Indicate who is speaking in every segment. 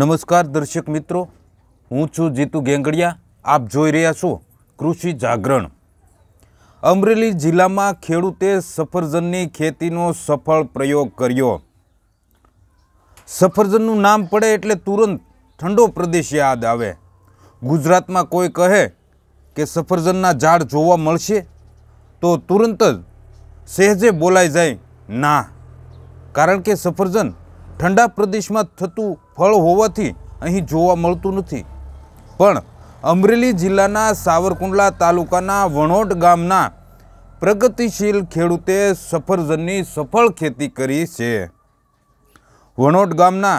Speaker 1: નમસ્કાર દર્શક મિત્રો હું છું જીતુ ગેંગડિયા આપ જોઈ રહ્યા છો કૃષિ જાગરણ અમરેલી જિલ્લામાં ખેડૂતે સફરજનની ખેતીનો સફળ પ્રયોગ કર્યો સફરજનનું નામ પડે એટલે તુરંત ઠંડો પ્રદેશ યાદ આવે ગુજરાતમાં કોઈ કહે કે સફરજનના ઝાડ જોવા મળશે તો તુરંત જ સહેજે બોલાઈ જાય ના કારણ કે સફરજન ઠંડા પ્રદેશમાં થતું ફળ હોવાથી અહીં જોવા મળતું નથી પણ અમરેલી જિલ્લાના સાવરકુંડલા તાલુકાના વણોટ ગામના પ્રગતિશીલ ખેડૂતે સફરજનની સફળ ખેતી કરી છે વણોટ ગામના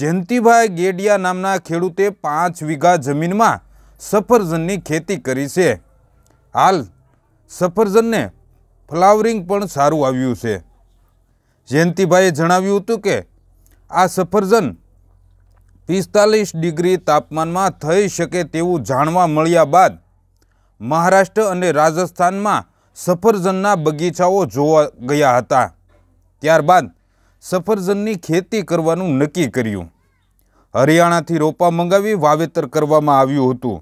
Speaker 1: જયંતિભાઈ ગેડિયા નામના ખેડૂતે પાંચ વીઘા જમીનમાં સફરજનની ખેતી કરી છે હાલ સફરજનને ફ્લાવરિંગ પણ સારું આવ્યું છે જયંતિભાઈએ જણાવ્યું હતું કે આ સફરજન પિસ્તાલીસ ડિગ્રી તાપમાનમાં થઈ શકે તેવું જાણવા મળ્યા બાદ મહારાષ્ટ્ર અને રાજસ્થાનમાં સફરજનના બગીચાઓ જોવા ગયા હતા ત્યારબાદ સફરજનની ખેતી કરવાનું નક્કી કર્યું હરિયાણાથી રોપા મંગાવી વાવેતર કરવામાં આવ્યું હતું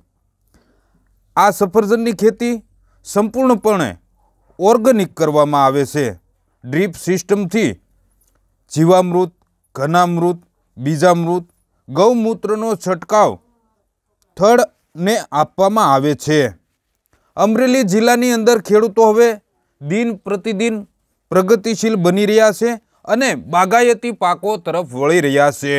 Speaker 1: આ સફરજનની ખેતી સંપૂર્ણપણે ઓર્ગેનિક કરવામાં આવે છે ડ્રીપ સિસ્ટમથી જીવામૃત ઘનામૃત બીજામૃત ગૌમૂત્રનો છંટકાવ થળને આપવામાં આવે છે અમરેલી જિલ્લાની અંદર ખેડૂતો હવે દિન પ્રતિદિન પ્રગતિશીલ બની રહ્યા છે અને બાગાયતી પાકો તરફ વળી રહ્યા છે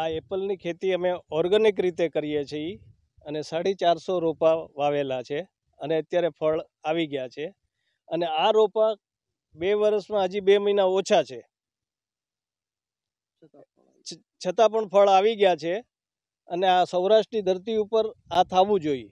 Speaker 2: આ એપલની ખેતી અમે ઓર્ગેનિક રીતે કરીએ છીએ અને સાડી ચારસો રોપા વાવેલા છે અને અત્યારે ફળ આવી ગયા છે અને આ રોપા બે વર્ષમાં હજી બે મહિના ઓછા છે છતાં પણ ફળ આવી ગયા છે અને આ સૌરાષ્ટ્રની ધરતી ઉપર આ થવું જોઈએ